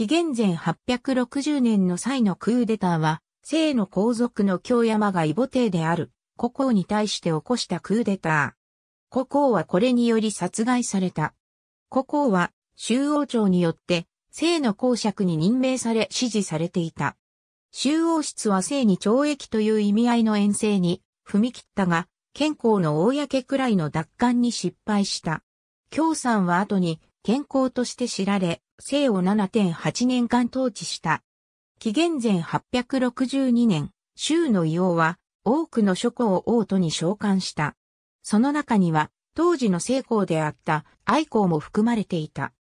紀元前860年の際のクーデターは、聖の皇族の京山が異母帝である、古王に対して起こしたクーデター。古王はこれにより殺害された。古王は、周王朝によって、聖の公爵に任命され支持されていた。周王室は聖に懲役という意味合いの遠征に踏み切ったが、健康の公くらいの奪還に失敗した。京さんは後に健康として知られ、生を7.8年間統治した。紀元前862年、周の硫黄は多くの諸侯を王都に召喚した。その中には当時の成功であった愛好も含まれていた。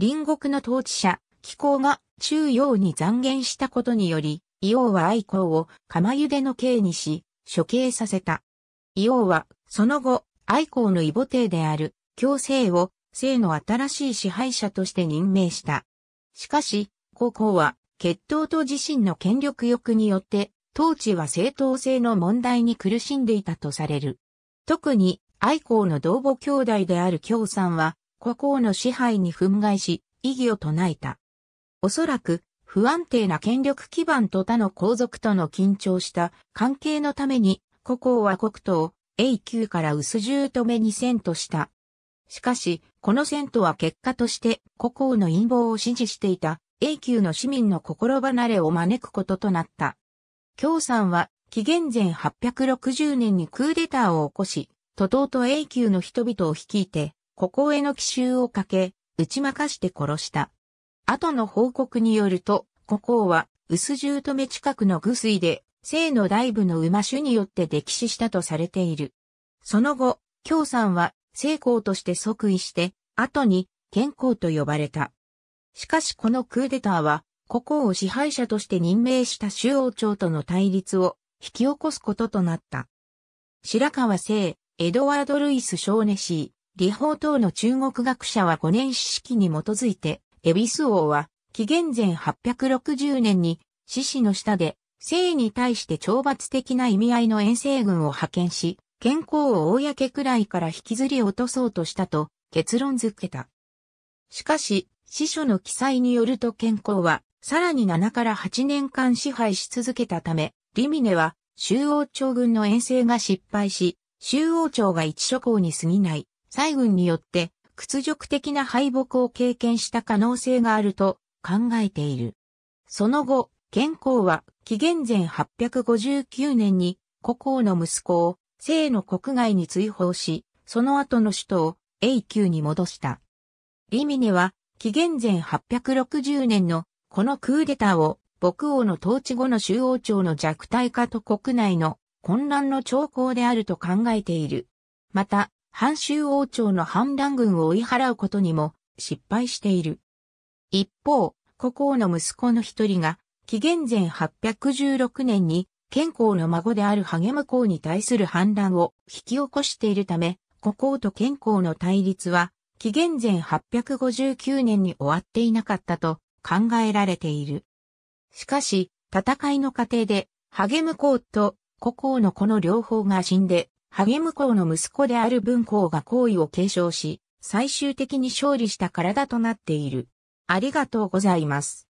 隣国の統治者、気候が中央に残言したことにより、硫黄は愛好を釜茹での刑にし、処刑させた。硫黄はその後、愛好の異母帝である強制を姓の新しい支配者として任命した。しかし、高校は、決闘と自身の権力欲によって、統治は正当性の問題に苦しんでいたとされる。特に、愛好の同母兄弟である京さんは、古校の支配に憤慨し、異議を唱えた。おそらく、不安定な権力基盤と他の皇族との緊張した関係のために、古校は国党、を永久から薄重止めに遷とした。しかし、この戦闘は結果として国王の陰謀を支持していた永久の市民の心離れを招くこととなった。京さんは紀元前860年にクーデターを起こし、徒党と永久の人々を率いて、孤高への奇襲をかけ、打ち負かして殺した。後の報告によると、国王は薄十止め近くの愚水で、生の大部の馬種によって溺死したとされている。その後、京さんは成功として即位して、後に健康と呼ばれた。しかしこのクーデターは、国王を支配者として任命した周王朝との対立を引き起こすこととなった。白川聖、エドワード・ルイス・ショーネシー、理法等の中国学者は5年史式に基づいて、エビス王は、紀元前860年に、獅子の下で、聖に対して懲罰的な意味合いの遠征軍を派遣し、健康を公くらいから引きずり落とそうとしたと結論づけた。しかし、司書の記載によると健康は、さらに7から8年間支配し続けたため、リミネは、中央朝軍の遠征が失敗し、中央朝が一諸侯に過ぎない、西軍によって、屈辱的な敗北を経験した可能性があると考えている。その後、健康は、紀元前859年に、古郷の息子を西の国外に追放し、その後の首都を永久に戻した。リミネは、紀元前860年のこのクーデターを牧王の統治後の州王朝の弱体化と国内の混乱の兆候であると考えている。また、反州王朝の反乱軍を追い払うことにも失敗している。一方、国王の息子の一人が、紀元前816年に健康の孫であるハゲム公に対する反乱を引き起こしているため、孤公と健康の対立は、紀元前859年に終わっていなかったと考えられている。しかし、戦いの過程で、ハゲム公と孤公の子の両方が死んで、ハゲム公の息子である文公が行為を継承し、最終的に勝利した体となっている。ありがとうございます。